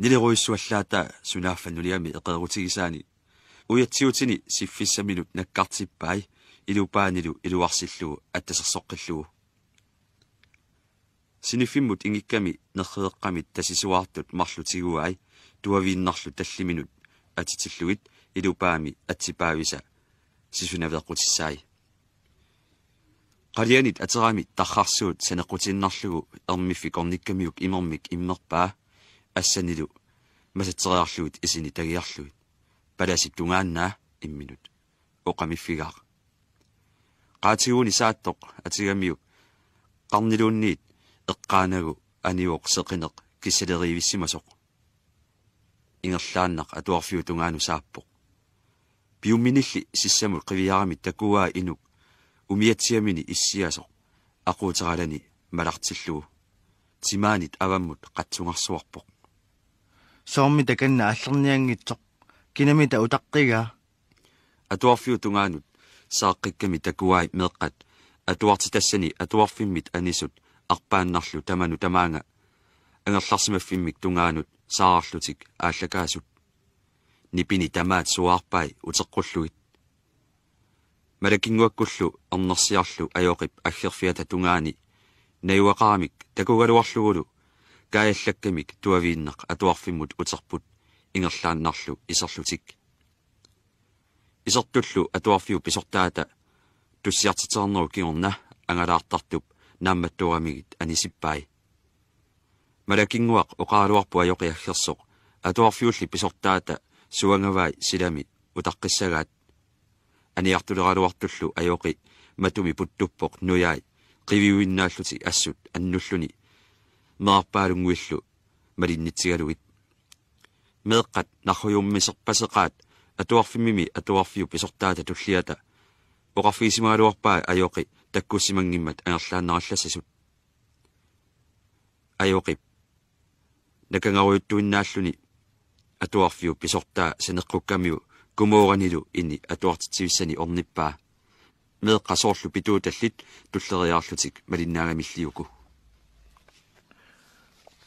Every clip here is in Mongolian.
нилеруйссуаллаата сунаффаннулиами эқэрутигисаани уятсиутини сиффиссаминут наккартиппаи илупаанилу илуарсиллуу аттасерсоққиллуу синифиммут ингикками нерреэққамит тасисуартут марлутигуай туавииннарлу таллиминут атитиллугит ti атсипаависа сисунавеқутиссаи qalianit aterami tarrarsuut sanequtinnarlugu ermiffikornikkamiyuk imormik immerpaa ассанилу масатсериарлуут исини тагиарлуут паласип тунгааннаа имминут оқамиффигаақ qaatiuuni saattoq atigamiu qarniluunniit eqqaanagu aniuq seqineq kissaleriivissimasoq ingerlaannaq atuarfiu tungaanu saappoq piumminilli sissamut qiviaramit takuaa inuk umiatsiamini issiasoq aquuteralani malartilluu timaanit avammut qatsungarsuarpoq суумми таканна аллерниангитсоқ кинамита утаққига атуарфиу тунгаанут сааққикками такуаи меққат атуартитассани атуарфиммит анисут арпааннарлу таману тамаанга ангерларсимаффиммик тунгаанут саарарлутик ааллакаасут нипини тамаат суаарпай утеққуллугит малакингуаккуллу орнерсиарлу аёоқип аггерфиата тунгаани наюақарамик такугалуарлугулу каяллаккамик туавииннеқ атуарфиммут утерпут ингерлааннарлу исерлутик исертуллу атуарфиу писортаата туссиартитернеру кигорна ангалаартартуп наамматтуурамигит анисиппаи малакингуақ оқаалуарпу a атуарфиулли писортаата суангаваи силами утаққиссагаат аниартулералуартуллу аёқи матуми путтуппоқ нуяи қивиуиннааллути ассут аннуллуни neerpaalunnguillu malinnitsigaluit meeqqat narruyummiserpaseqaat atuarfimimi atuarfiu pisortaata tulliata oqarfiisimaaluarpaa ajoqi takkussimanngimmat angerlaannerallasasut ajoqi nakangaruyuttuinnaalluni atuarfiu pisortaa saneqqukkamiu kumooganilu inni atuartitsivissani ornippaa meeqqasoorlu pituutallit tulleriaarlutik malinnaagamilliuku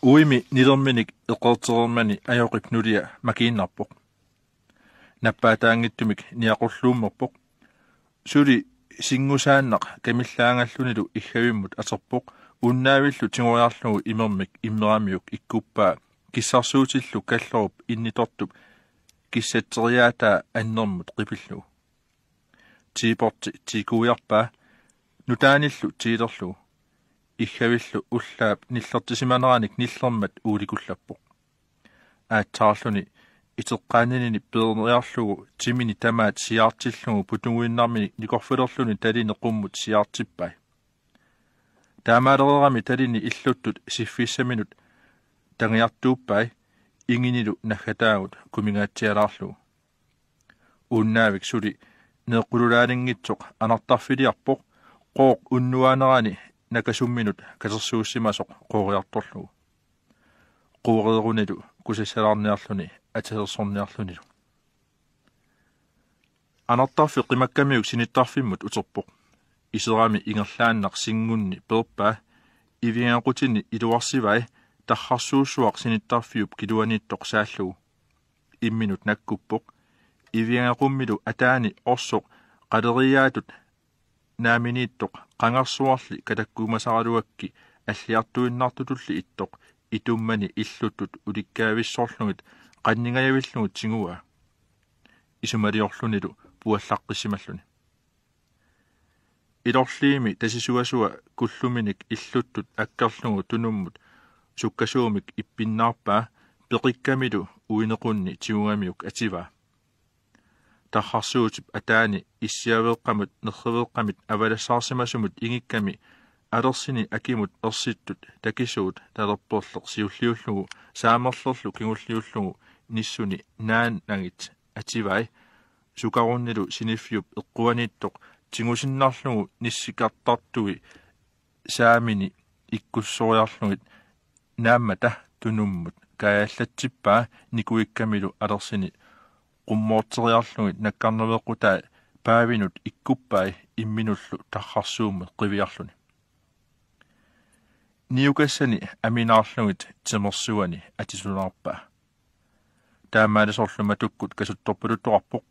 уими нилэрминик эқортерэрмани аёқипнулия макииннарпоқ наппаатаангиттумик ниақорлууммерпоқ сули сингусааннақ камиллаангаллунилу иггавиммут атерпоқ уннаавиллу тигориарлугу имермик иммерамиук иккуппаа киссарсуутиллу каллоруп иннитортуп киссаттериаатаа аннэрмут қипиллу типорти тикуйарпаа нутааниллу тиилерлу иггавиллу уллаап ниллэртисиманераник ниллэрмат ууликуллаппо аатсаарлуни итеққаанинини пеернериарлугу тимини тамаат сиартиллугу путугуиннармини никорфилерлуни талинеқуммут сиартиппай таамаалерерами талини иллуттут сиффиссаминут тангиартууппай ингинилу наггатаагут кумингаатсиалаарлугу ууннаавик сули неэққулулаанингитсоқ анартарфилиарпоқ қооқ уннуаанерани накасумминут касерсууссимасо қууриарторлугу қууриерунилу кусассалаарниарлуни атасерсорниарлунилу анартарфи қимаккамиук синиттарфиммут утерпоқ исерами ингерлааннақ сингунни перпаа ивиангақутинни илуарсивай тархарсууссуақ синиттарфиуп килуаниттоқ сааллугу имминут наккуппоқ ивиангақуммилу атаани орсоқ қалериаатут нааминииттоқ қангарсуарли катаккуумасаралуакки аллиартуиннартутулли иттоқ итуммани иллуттут уликкаависсоорлугит қаннигаявиллугут сигуа исумалиорлунилу пуаллаққиссималлуни илорлиими тасисуасуа куллуминик иллуттут аккарлугу тунуммут суккасуумик иппиннаарпаа пеқиккамилу уинеқунни тигуамиук ативаа тахарсуут атаани иссиавеэккамут нерривеэккамит авалассаарсимасумут ингикками алерсини акимут ерситтут такисуут талерперлеқ сиуллиуллугу саамерлерлу кигуллиуллугу ниссуни наан нагит ативай сукаруннилу синиффиуп эққуаниттоқ тигусиннарлугу ниссикартартуи саамини иккуссориарлугит нааммата тунуммут кааллатсиппаа никуиккамилу алерсини qummuorteriarlugu nakkarnerveqquta paavinut ikkuppai imminullu tarrarsuumme qiviarluni niukassani aminaarlugit timersuani atisunaarpa taamaalisorluma tukkut kasuttorpuluttoqarpoq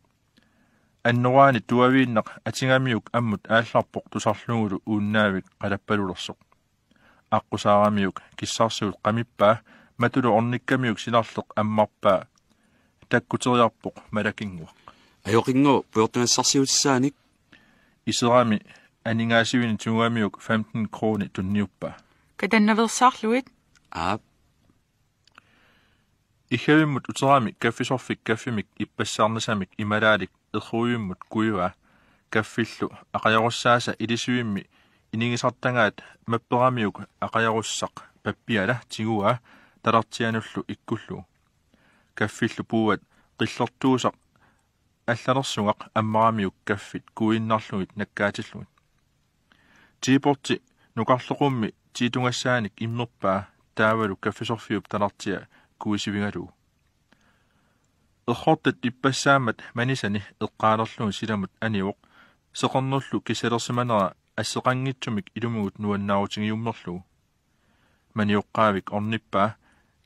аннораани туавииннеқ атингамиук аммут аалларпоқ тусарлугулу ууннаавик қалаппалулерсоқ аққусаарамиук киссаарсуут қамиппаа матулу орниккамиук синарлеқ аммарпаа таккутериарпоқ малакингуа ажоқингу пуйортунассарсиутсааник исерами анингаасивини тунгамиук 15 крони тунниуппа каданнаверсаарлуит аа ихевиммут утерами каффисорфик каффимик иппассаарнасамик ималаалик ерхуйиммут куйуа каффиллу ақаяруссааса илисуимми инигисартангаат мапперамиук ақаяруссақ паппиала тигуа талартиануллу иккуллу каффиллупуат qillortuusaq алланерсугaq аммарамиук каффит куиннарлугит наккаатиллугит типорти нукарлоқумми тиитугассааник иммерпаа таавалу каффисорфиуп танартиа куисивингалуу эрхортат иппассаамат манисани эққаанерлугу силамут аниуқ сеқарнерлу кисалерсиманера ассеқангитсумик илумугут нуаннаарутингиуммерлугу маниоққаавик орниппаа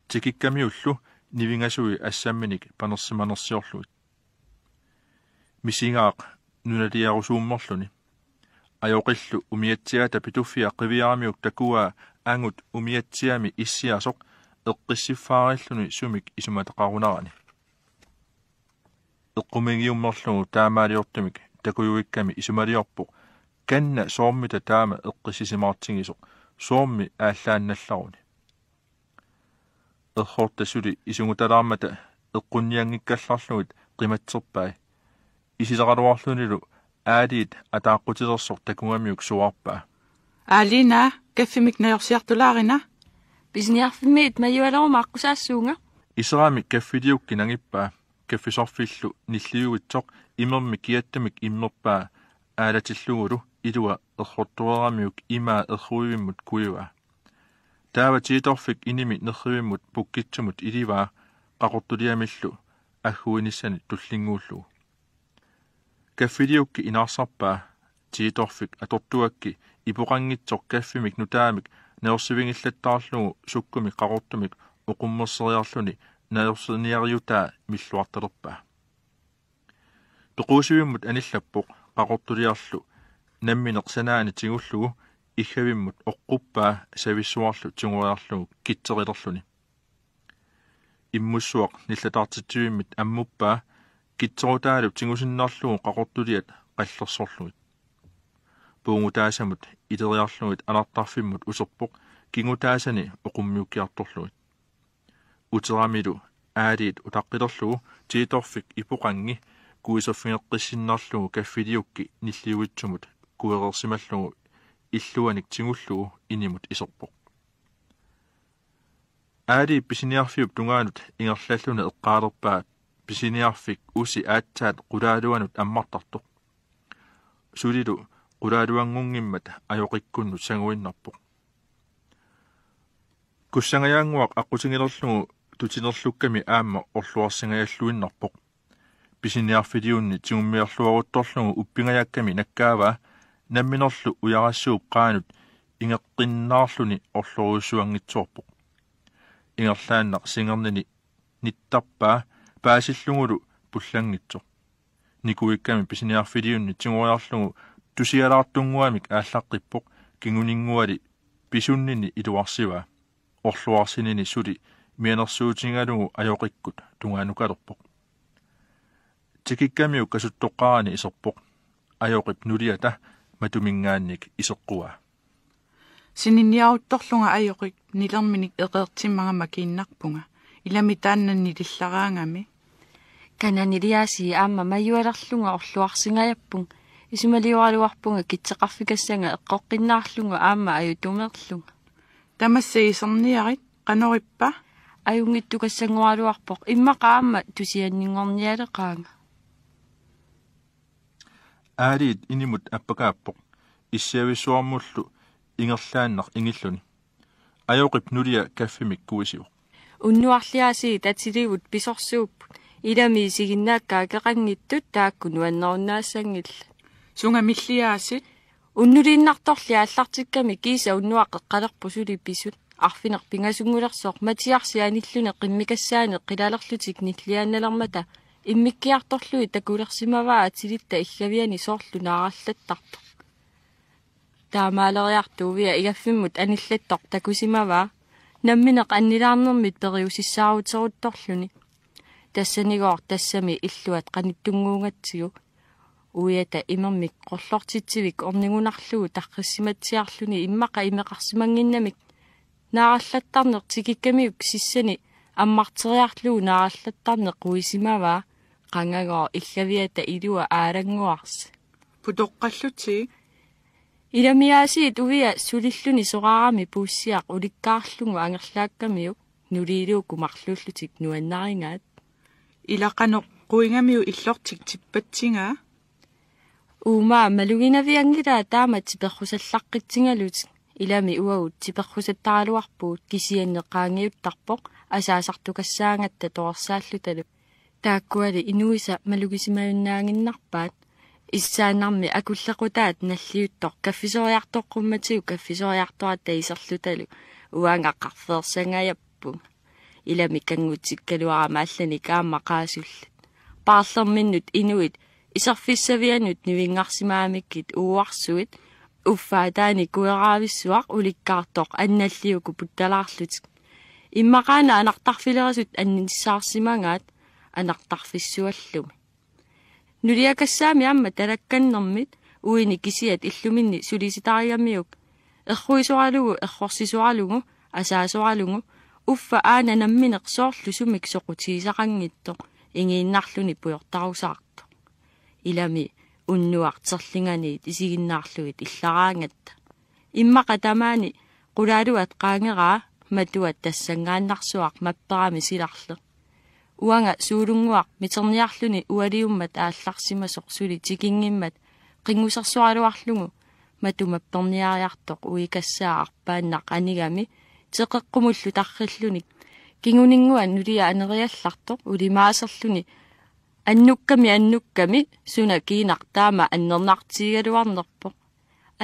тикиккамиуллу нивингасуи ассамминик панерсиманерсиорлуит мисингаақ нуналиарусууммерлүни аёқиллу умиатсиата питуффиа қивиарамиук такуа ангут умиатсиами иссиасоқ эққиссиффаариллүни сумик исуматеқарунарани эққумигиуммерлугу таамаалиортумик такуюикками исумалиорпоқ канна соормита таама эққиссисимаартингисоқ соорми ааллаанналларуни эрхоортассули исугуталаармата эққунниангиккалларлугит қиматсерпаа исисақалуарлунилу аалиит атааққутилерсор такунгамиук суарпаа аалина каффимик наёрсиартулаарина писниарфиммиит маюалеру мааққусаассуунга исераамик каффилиукки нагиппаа каффисорфиллу ниллиугитсоқ имерми киаттамик иммерпаа аалатиллугулу илуа эрхортуэрамиук имаа эрхуивиммут куива таава тииторфик иними нерривиммут пуккитсумут иливаа qaqortuliamillu аггуинissani туллингууллу каффилиукки инаарсарпаа тииторфик аторtuakki ипоqangitsor каффимик нутаамик неорсивингиллаттаарлугу суккуми qaqortumik oqummerсериарлуни наерсиниариутаа миллуартелерпаа пекуусивиммут аниллаппоқ qaqortuliarlu намминеқсанаани тигуллугу иггавиммут оққуппаа сависсуарлу тигуяарлуг китсерилерлуни иммуссуақ ниллатаартитсуиммит аммуппаа китсерутаалу тигусиннаарлугу қақортулиат қаллерсорлугит пуунгутаасамут итериарлугит анартарфиммут усерпоқ кингутаасани оқуммиуккиарторлугит утерамилу аалиит утаққилерлугу тииторфик ипоқанги куисерфингеққиссиннаарлугу каффилиукки ниллиуитсумут куерерсималлугу иллуаник тигуллугу инимут исерпоқ аали писиниарфиуп тунгаанут ингерллаллуна эққаалерпаа писиниарфик уси аатсаат қулаалуанут аммартартоқ сулилу qulaaluangunngimmat ajuqikkunnu sanguinnarpuq kussangajangguaq aqusigilerlugu tutinerlukkami aamma orluarsangajalluinnarpuq pisiniarfiliunni tigummiarluaruttorlugu uppingajakkami nakkaavaa намминерлу уярасsuuqqaanut ингеққиннаарлуни орлоруйссуангитсуарпоқ ингерлааннақ сингернини ниттарпаа паасиллугулу пуллангитсо никуикками писиниарфилиунни тигуриарлугу тусиалаартунгуамик ааллаққиппоқ кингунингуали писуннини илуарсиваа орлуарсинини сули мианерсуутингалугу аёқиккут тугаанукалерпоқ тикиккамиу касуттоққарани исерпоқ аёқип нулиата матумингаанник исоққуа сининниарутторлунга аёқик нилерминик эқертиммага макииннарпунга илами тааннанни лиллараангами кананилиаси аама маюалерлунга орлуарсингаяппун исумалиуаралуарпунга китсеқарфикассанга эққоққиннаарлунга аама аю тумерлунга тамассаисерниарит канориппа аюнгиттукассангуаралуарпоқ иммақаама тусианнингорниалеқаанга аалиит инимут аппакааппоқ иссиависсуармуллу ингерлааннар ингиллуни аёқип нулия каффимик куисиу уннуарлиаси татсиливут писорсууп илами сигиннаакка акеқангиттут таакку нуаннерунаассангилла сунга миллиаасит уннулииннарторли ааллартикками киса уннуаа қеққалерпу сули писут арфинер пингасунгулерсоқ матиарси аниллуне қиммикассаане қилалерлутик ниллиаанналермата иммиккиарторлуи такулерсимаваа атилитта иггавиани соорлунаараллаттарпу таамаалериартуувиа игаффиммут аниллаттор такусимаваа намминеқ аннилаарнэрмит периусиссаарутсерутторлуни тассанигоор тассами иллуат қаниттунгуунгатсигу уята имермик қорлортитсивик орнигунарлугу таққиссиматсиарлуни иммақа имеқарсимангиннамик наарлаттарнеқ тикиккамиук сиссани аммартериарлугу наарлаттарнеқ уисимаваа qangago illaviata irua aaranguarsi putoqqalluti Ирэмиаси тувиа сулиллуни сораарами пууссиақ уликкаарлугу ангерлааккамиу нулиилуу кумарлууллутик нуаннарингаат илақано қуингамиу иллортик типпатсингаа уумаа малугинавиангилаа таама типерхусаллаққитсингалутик илами уагут типерхусаттаралуарпуут кисианнеқаангиуттарпоқ асаасартукассаангатта тоорсааллу талуп тааккуали инуиса малугисимаюннаангиннарпаат иссаанарми акуллакутаат наллиуттор каффисориартоққумматигу каффисориартуа таисерлуталу уаангааққарфеерсангаяппу илами кангутиккалуарамааллани кааммақаасуллат паарлерминнут инуит исерфиссавианут нивингаарсимаамиккит ууарсуит уффаатаани куераависсуақ уликкаартоқ анналлиуку путталаарлутик иммақаана анартарфилерасут анниссаарсимангаат анартарфиссуаллуми нулиакассаами амма талакканнэрмит уини кисиат иллуминни сулиситариамиук эрруисоралугу эррорсисоралугу асаасоралугу уффа аананамминеқ соорлу сумик соқутиисақангитто ингииннарлуни пуйортарусаарто илами уннуартерлинганиит исигиннаарлугит иллараангатта иммақа тамаани қулаалуат қаангераа матуат тассангааннарсуақ мапперами силарлеқ уанга суулунгуақ митерниарлүни уалиуммат аалларсимасоқ сули тикингиммат қингусарсуалуарлугу матумапперниариартоқ уикассаарпааннақ анигами теқеққумуллу тарриллуник кингунингуа нулиа анериаллартоқ улимаасерлүни аннукками аннукками суна киинақ таама аннернартигалуарнерпоқ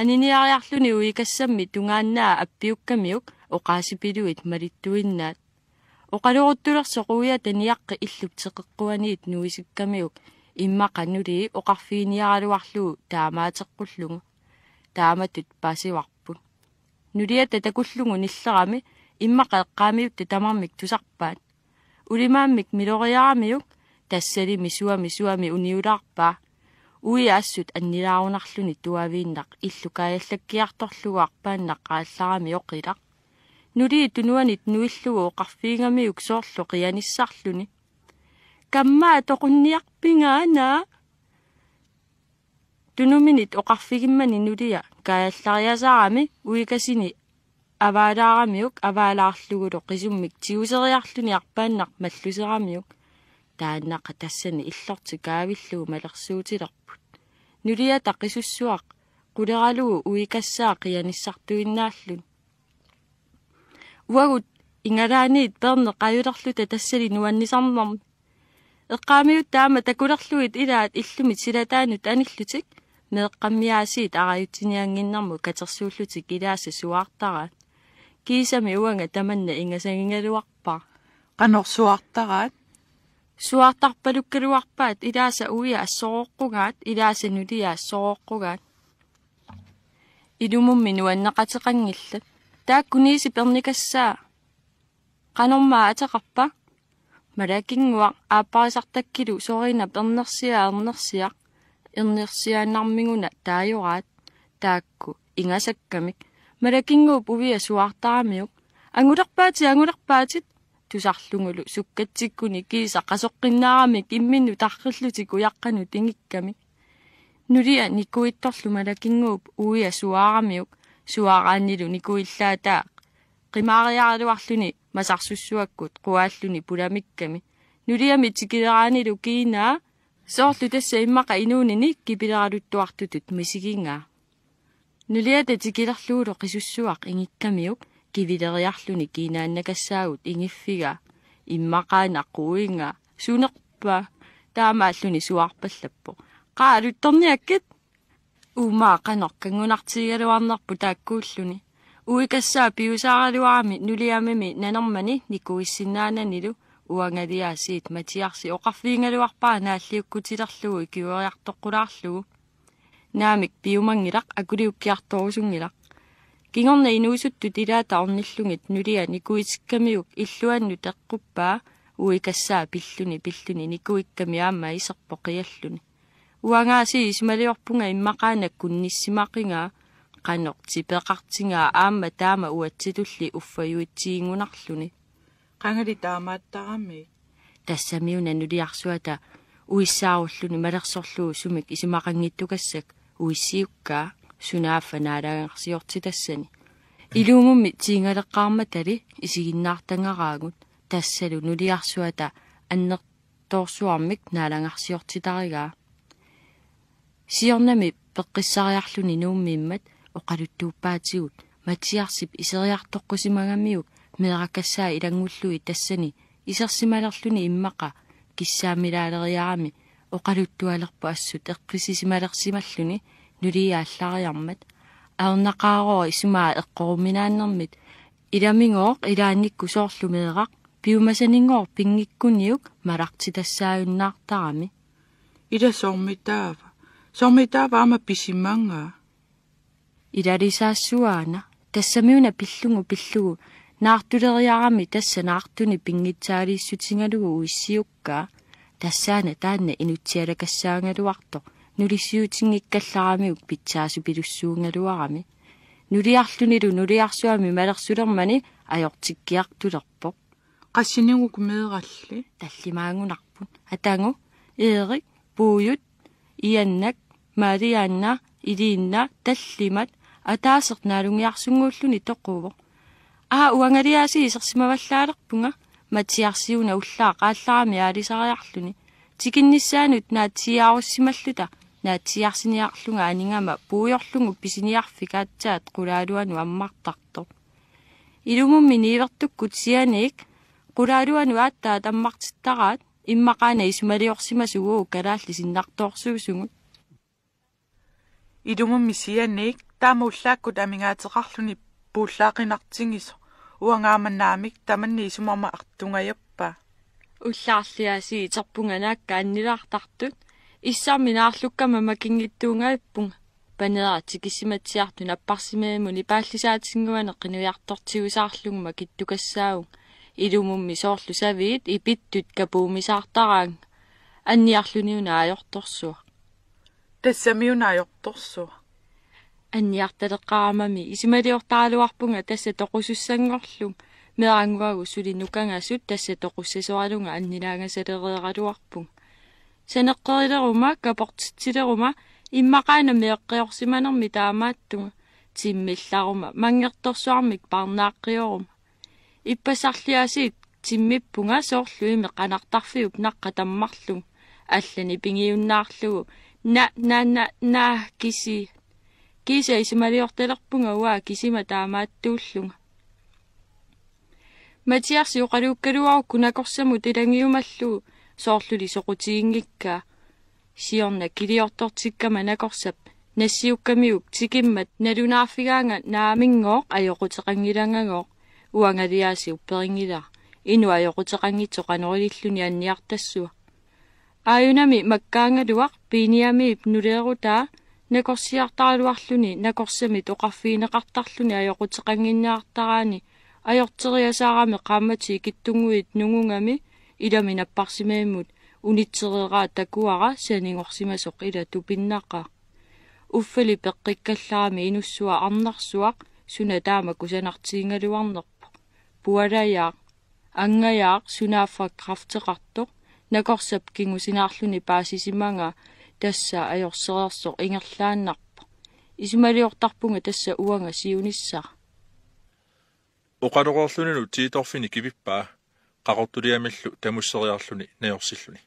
аниниариарлүни уикассамми тунгааннаа аппиуккамиук оқаасипилуит малиттуиннаат оқалуруттулерсоқуя таниаққи иллутеқеққуаниит нуисиккамиук иммақаннулии оқарфииниаралуарлугу таамаатеққуллугу тааматут пасиварпут нулия татакуллугу ниллерами иммақаэққаамиут татамармик тусарпаат улимааммик милориарамиук тассали мисуами суами униулаарпаа уи ассут аннилаарунарлуни туавииннақ иллукаяллаккиарторлугаарпааннақ қаалларамиоқилақ нули тунуанит нуиллуу оқарфиигами уксоорлу қианиссарлуни каммаа тоқунниарпингаанаа тунуминит оқарфигиммани нулия кааллариасаарами уикасини аваалаарамиук аваалаарлугулу қисуммик тиусериарлуни арпааннақ маллусерамиук тааннақа тассани иллорти каавиллуу малерсуутилерпут нулия тақисуссуақ кулералугу уикассаа қианиссартуиннааллун уагут ингалаани перне қаюлерлута тассали нуаннисармарм эққаамиут таама такулерлуит илаат иллумит силатаанут аниллутик меэққаммиаасиит араютсиниангиннэрму катерсууллутик илааса суаартараа киисами уанга таманна ингасагингалуарпаа канорсуартараат суартарпалуккалуарпаат илааса уия ассорооққугаат илааса нулия ассорооққугаат илумумми нуаннеқатеқангиллат тааккунииси перникассаа канормаа атеқарпа малакингуа ааппарисартаккилу сорина пернерсиа ернерсиа ернерсиааннармигуна таажораат таакку ингасаккамик малакингуу пувиа суартарамиук ангулерпаати ангулерпаатит тусарлунгулу суккатсиккуни кииса қасоққиннаарамик имминну тарриллутик уяққану тингиккамик нулиа никуитторлу малакингууп уиа суаарамиук суаагааннилу никуиллаатаа qimariaraluarluni masarsussuakkut quaalluni pulamikkami nuliami tikileraanilu kiinaa soorlu tassa immaqa inuunini kipileraluttuartutut misigingaa nuliata tikilerluulu qisussuaq ingikkamiuk kivileriarluni kiinaannakassaagut ingiffiga immaqaana quuinga sunerpa taamaalluni suarpallappo qaaluttorniakkit uumaa qanaqkangunartigaluarnerpu taakkuulluni uikassaa piusaaraluarami nuliamimi nanermani nikuissinnaananilu uangaliaasiit matiarsi oqarfiingaluarpaa naalliukkutilerlugu ikiueriartoqqulaarlugu naamik piumangilaq akuliukkiartorusunngilaq kingorna inuusuttu tilaata ornillungit nulia nikuitikkamiuk illuannu teqquppaa uikassaa pilluni pilluni nikuikkami aamma iserpoqialluni уангаси исмалиорпунга иммакаанак кунниссимакинга канор типеқартинга аама таама уатситулли уффаюитсиингунарлуни қангали таамааттарами тассамиуна нулиарсуата уиссааруллуни малерсорлуу сумик исимақангиттукассак уиссиукка сунааффа наалагаарсиортитассани илуумумми тиингалеққарма тали исигиннаартангаараагут тассалу нулиарсуата аннерторсуармик наалагаарсиортитаригаа сиорнами пеққиссариарлүни нууммиммат оқалуттууппаатигут матсиарсип исериартоққусимагаммиук меэракассаа илангуллуи тассани исерсималерлүни иммақа киссаамилаалериарами оқалуттуалерпу ассут эққисисималерсималлүни нулиааллариармат аернақаароо исумаа эққоруминааннэрмит иламингооқ илааникку соорлумеэрaq пиумасанингоор пингиккуниук малартитассааюннаартарами иласоормитаава som i dag var med bisimanga. I dag det så suana, der samuna billungu billugu, naartuleriarami tässä naartuni pingitsaari sutingalugu uissiukka, tassaana taanna inutsialakassaangaluarto, nulisiutingikkallaaramiuk pitsaasu pilussuungaluarami. nuliarlunilu nuliarsuami malersulermani ajortikkiartulerpoq. qassiniguk meeralli tallimaangunarput ataangu eerik puujut iannak Марианна илиинна таллимат атаасернаарумиарсунгууллуни тоққувоқ аа уангалиааси исерсимаваллаалерпунга матиарсиуна уллаа қааллаарами аалисариарлуни тикиннссаанут наатсиааруссималлута наатсиарсиниарлунга анингама пуйорлугу писиниарфикаатсаат қулаалуану аммартарто илумумми ниивертукку сианик қулаалуану ааттаат аммартиттараат иммақаана исумалиорсимасугуу калаалли синнартоорсугусугут илуммми сианник таамууллааккут амигаатеқарлүни пууллаақинартингисо уангааманнаамик таманни исумама артунгаяппа уллаарлиаси итерпунганаакка аннилаартартут иссааминаарлуккама макингиттуунгааппунга панераати кисиматсиарту наппарсимеэму нипааллисаатингуане қинуиартортигусаарлугма киттукассаауг илумумми соорлу савиит ипиттут капуумисаартараанг анниарлуниуна аёрторсуа тассамиунааёрторсуа анниартелеккаарамами исималиортаалуарпунга тасса тоқусуссангорлу мерангуагу сули нукангасут тасса тоқуссасоралунга аннилаагасалериералуарпун санеққерилерума капортитсилерума иммақаана меэққиорсиманерми таамааттунга тиммилларума мангерторсуармик парнааққиорум иппасарлиасиит тиммиппунга соорлуими канартарфиуп наққа таммарлун аллани пингиуннаарлугу na na na na kisi kisa isimaliortalerpunga uaa kisima taamaattuullunga матиарси оқалууккалуарукку накорсаму тилангиумаллу соорлули соқутигингиккаа сиорна килиортортиккама накорсап нассиуккамиук тикиммат налунаарфигаанга наамингооқ аёқутеқангилангагооқ уангалиааси упперингила инуа аёқутеқангитсоқ анорилиллуни анниартассуа ааюнами маккаангалуақ пиниамиип нулеерута накорсиартаралуарлүни накорсами тоқарфиинеқартарлүни аёқутеқангиннаартараани аёртериасаарами қааммати киттунгуит нугунгами илами наппарсимаиммут унитсереераа такуара санингорсимасоқ ила тупиннааққа уффали пеққиккаллаарами инуссуа арнарсуақ суна таама кусанартиингалуарнерпо пуалаяақ ангаяақ сунааффа крафтеқартоқ накорсап кингусинаарлүни паасисимага тасса ажорсереерсоқ ингерлааннарпа исималиортарпунга тасса уанга сиуниссаа оқалоқорлунину тииторфини кивиппаа қақортулиамиллу тамуссериарлүни наёрсиллүни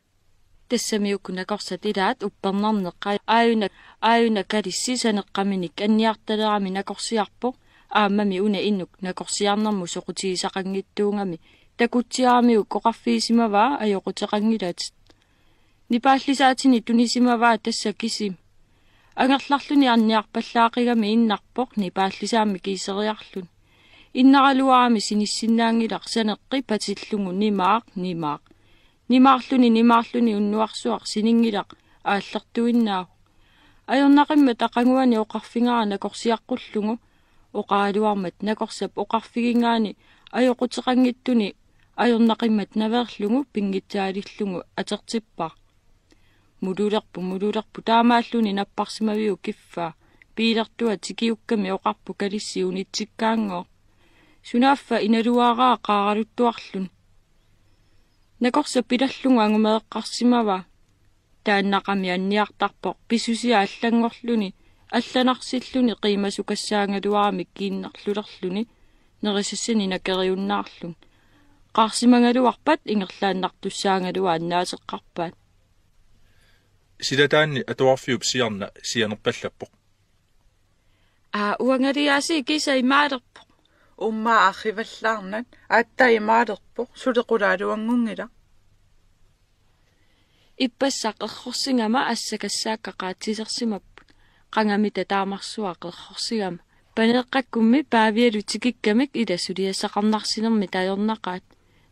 тассамиукку накорсат илаат уппернарнеққа ааюна ааюна калиссисанеққаминик анниарталерами накорсиарпо ааммами уна иннук накорсиарнарму соқутигисақангиттуунгами такутсиарми уккоқарфиисимаваа ажоқутеқангилаат нипааллисаатини тунисимаваа тасса кисим агерларлуни арниарпаллаақигами иннарпоқ нипааллисаами киисериарлун иннаралуарами синиссиннаангилақ санеққи патиллугу нимаақ нимаақ нимаарлуни нимаарлуни уннуарсуақ синингилақ ааллертуиннаа ажорнақимма тақангуани оқарфингара накорсиаққуллугу оқаалуармат накорсап оқарфигингаани ажоқутеқангиттуни ajornaqimmat naverlugu pinngitsaaligllugu atertippaq mululerpu mululerpu taamaalluni napparsimaviu kiffaa piilertua tikiukkami oqarpu kalissiunitsikkaango sunaaffa inaluaaraa qaaraluttuarlun nakorsa pilallugu angumeeqqarsimava тааннақами анниартарпоқ писусиа аллангорлуни алланарсиллуни қимасукассаангалуарами кииннерлулерлуни нерисассани накериуннаарлун qaqsimagaluarpat ingerlaannartussaangalua annaaseqqarpaat силатаанни атуарфиуп сиарна сианерпаллаппоқ аа уангалиааси киса имаалерпо уммаа архиваллаарнат аатта имаалерпо сулеқулаалуангунгила иппассақ эрхорсигама ассакассааққа qaatисерсимап qangami tatamarsuа qerхорсигама панеққаккумми паавиалу тикиккамик ила сулиасақарнарсинерми таёрнақаат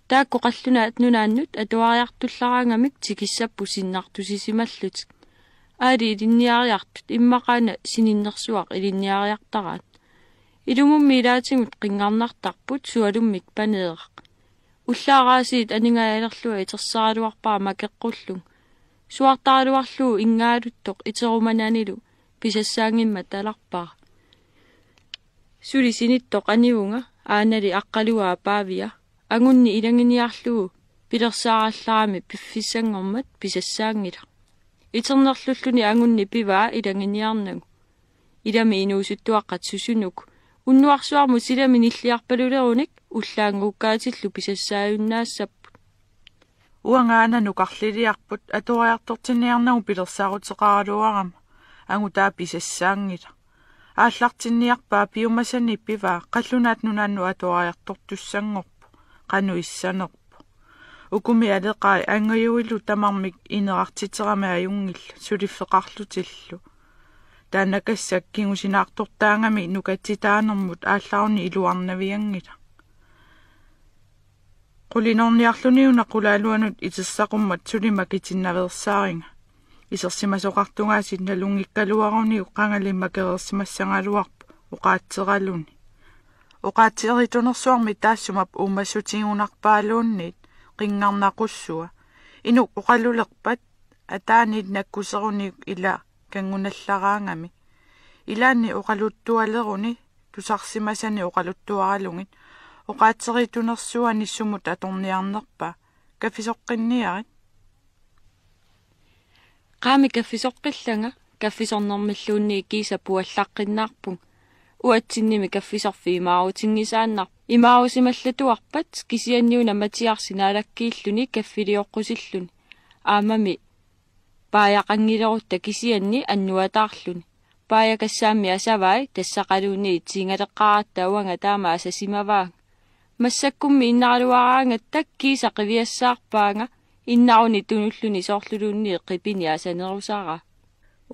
тааккоқаллунаат нунааннут атуариартуллараангамик тикиссаппу синнартусисималлут аали илинниариартут иммақаана сининнэрсуақ илинниариартараат илумумми илаатимут қингаарнартарпут суалуммик панеэреқ уллаараасиит анингаалерлуа итерсааралуарпаа макеққуллун суартааралуарлуу ингаалуттоқ итерумананилу писассаангимма таларпаа сулисиниттоқ анивунга аанали аққалуаа паавия анgunni илангиниарлугу пилерсаараллаами пиффиссангормат писассаангила итернерлуллуни анgunни пиваа илангиниарнагу илами инуусуттуаққат сусунук уннуарсуарму силами ниллиарпалулеруник уллаангуккаатиллу писассааюннаассаппут уангаана нукарлилиарпут атуриартортиниарнагу пилерсаарутеқаралуарам ангутаа писассаангила ааллартинниарпаа пиумасани пиваа қаллунаат нунаанну атуариартортуссангоқ qanu issanerpu ukumi aleqai angayuilu tamarmik inerartiterami ajungil suliffeqarlutillu таанакассак кигусинаартортаангами нукатситаанермут ааллаарни илуарнавиангила qulинорниарлуниуна qulaaluanut итессақуммат сулимакитиннаверсааринга исерсимасоқартунгаа синналунгиккалуаруни уққангалиммакерерсимассангалуарпу уқаатсералуни uqaatiqitunersuarmi taassumap uумассутигунарпаалуунниит qingarnaqussua inuk uqalulerpat ataanit nakkuserunik ila kangunallaraangami ilaanni uqaluttualeruni tusarsimasani uqaluttuaralungit uqaateriitunersua nissumut atorniarnerpa kaffisoqqinniarit qaami kaffisoqqillanga kaffisornermilluunni kiisa puallaqqinnaarpung уатсинними каффисарфиимаарутингисааннар имаарусималлатуарпат кисианниуна матиарсинаалаккииллүни каффилиоққусиллүн аамами пааяқангилерутта кисианни аннуатаарлүни паякассаами асавай тассақалууни тингалеққаратта уанга таама асасимаваа массаккумми иннаралуараангаттак кииса қивиассаарпаанга иннаруни тунуллүни соорлулуунни қипини асанерусара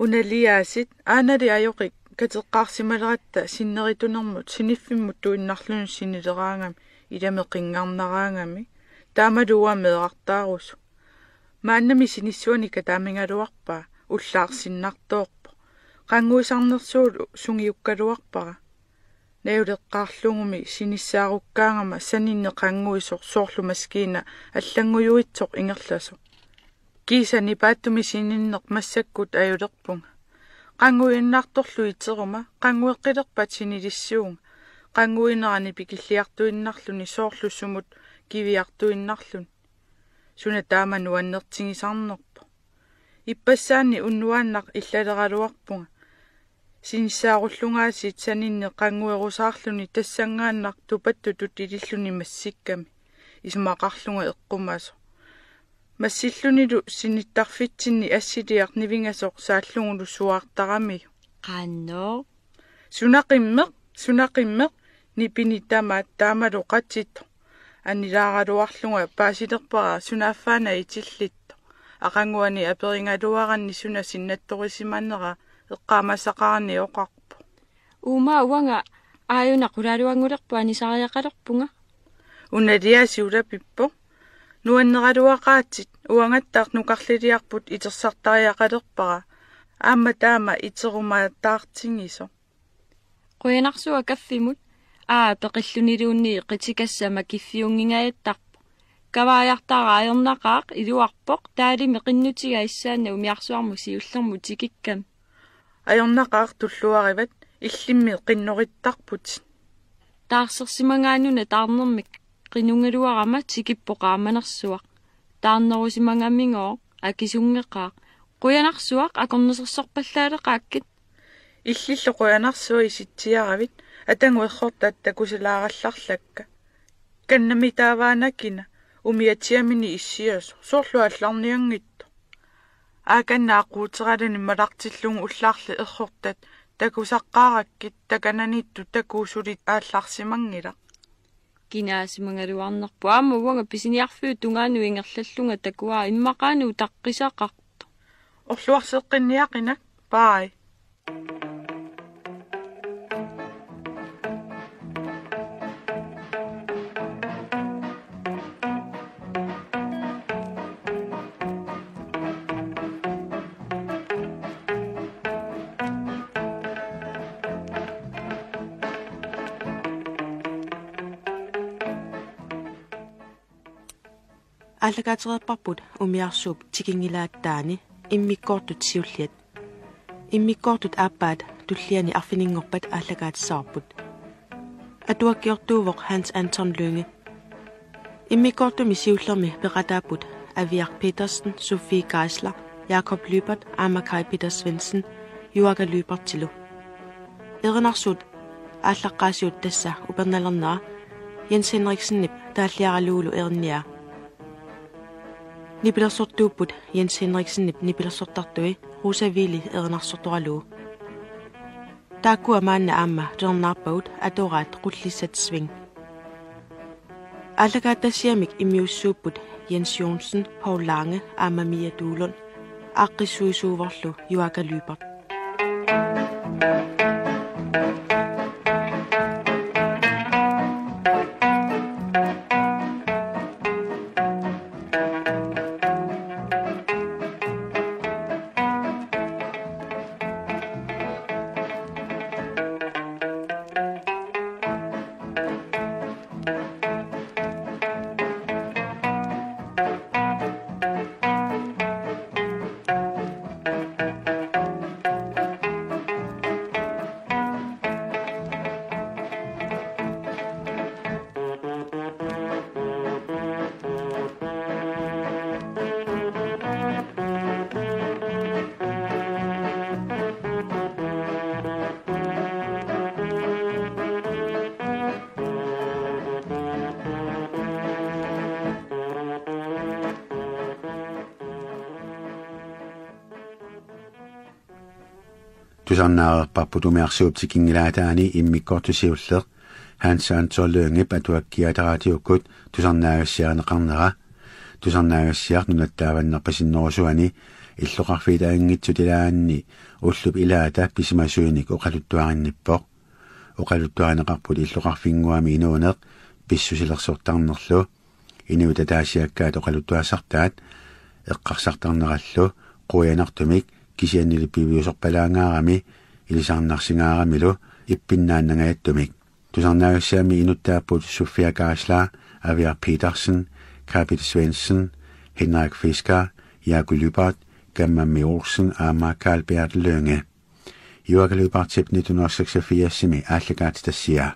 уналиаасит аанали аёқик катеққарсималератта синнеритунэрмут синиффиммут туиннарлунин синилераангами иламеқингаарнараангами таамалуа меэқартаарусу мааннами синиссуаника таамингалуарпаа уллаарсиннартоорпо қангуисарнерсуулу сугиуккалуарпара наюлеққарлугуми синиссааруккаангама санинне қангуисор соорлу маскиина аллангуйуитсоқ ингерласу киса нипааттуми сининнеқ массаккут аюлерпунга qanguinnartorlu iteruma qangueqqilerpat sinilissuu qanguinerani pikilliartuinnarluni soorlussumut kiviartuinnarlun suna taama nuannertigisarnerpo иппассаани уннуааннақ иллалералуарпунга синсааруллугаасит санинне қангуерусаарлуни тассангааннақ тупатту тутилиллуни массикками исмақарлунга эққумаасо массиллунилу синиттарфитсинни ассилиар нивингасоқ сааллугулу суаартарами қаанноо сунақиммеқ сунақиммеқ нипини тамаат таамалу қатситто анилааралуарлуга паасилерпара сунааффаана итиллитто ақангуани аперингалуаранни суна синнатторисиманнера эққаамасақарни оқарпу уумаа уанга ааюна қулаалуангулерпу анисариақалерпунга уналиасиула пиппо нуаннераалуақаатит уангаттаар нукарлилиарпут итерсартариақалерпара аама таама итерумааттаартингисо қуинарсуа каффимут аа пеқиллунилуунни қитикассама киффиунгингаяттарпу кавааяқтарааернақаақ илуарпоқ таали меқиннутига иссаана умиарсуарму сиуллерму тикиккам аернақаақ туллуариват иллимми қиннориттарпут таарсерсимагаануна таарнермик qinungeluarama tikippoqaamanersuaq taarnerusimangamiŋoo akisunngeqaaq quyanarsuaq akornesersorpallaalegaakkit иллиллу quyanarsuа isitsiaravit атангуерхорта такусилааралларлакка каннамитааваанаккина умиатиамини иссиасу соорлуалларниангитто ааканнааққуутералани малартиллугу уллаарли ерхортат такусаққаараккит такананитту такуусулит ааллаарсимангила кинаасимангалуарнерпу аама уанга писиниарфуу тунгаану ингерллаллунга такуа иммакаану таққисааққарт орлуарсеққинниақина бай Allegatere barbut om jeg sub til gengæld af Dani, en mig godt ud til lidt. En mig godt ud arbejd, du lærer i affinning op at allegat sabut. At du har gjort du hvor Hans Anton Lønge. En mig godt ud med sivler med beretabut af Vierk Petersen, Sofie Geisler, Jakob Løbert, Amma Kai Peter Svensen, Joakka Løbert til. Eren er sult. Allegat sig ud til sig, Jens Henriksen, der er lærer Lulu Eren Nær nipilersortuupput Jens Henriksen nipilersortartui Husavili ret taakku amaanna aamma tulernaarpagut atoraat qullissat swing i иммиуссууппут Jens Jonsen, Paul Lange, Amma Mia Dulund, Akkisuisuvarlu, Joaka Lybert. тусарнаарерпарпу тумиарсууптикингилаатаани иммиккортусиуллеэ хаансаанцорлуунги патуаккиатаратиуккут тусарнаагассиаанеқарнера тусарнаагассиар нунаттааваннерпа синнорусуани иллоқарфилаангитсутилаанни уллуп илаата писимасууник оқалуттуаринниппо оқалуттуанеқарпут иллоқарфингуами инуунеқ писсусилерсортарнерлу инуутатаасиаккаат оқалуттуасартаат эққарсартарнераллу қуянартумик kisianili piviusorpalaangaarami ilisarnarsingaaramilu ipпиннааннагаяттумик тусарнаагссаами инуттааппут суффиакааслаа авиар питерсен капит свенсен хенрик фиска яку любарт гамма миорсен аама каалберт løнге юака любарт 1986 ааллагаат тассиаа